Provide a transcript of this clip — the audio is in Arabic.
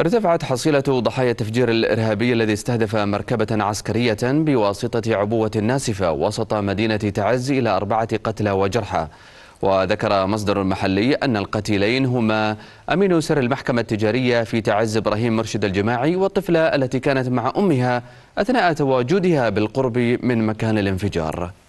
ارتفعت حصيلة ضحايا التفجير الإرهابي الذي استهدف مركبة عسكرية بواسطة عبوة ناسفة وسط مدينة تعز إلى أربعة قتلى وجرحى وذكر مصدر محلي أن القتيلين هما أمين سر المحكمة التجارية في تعز إبراهيم مرشد الجماعي والطفلة التي كانت مع أمها أثناء تواجدها بالقرب من مكان الانفجار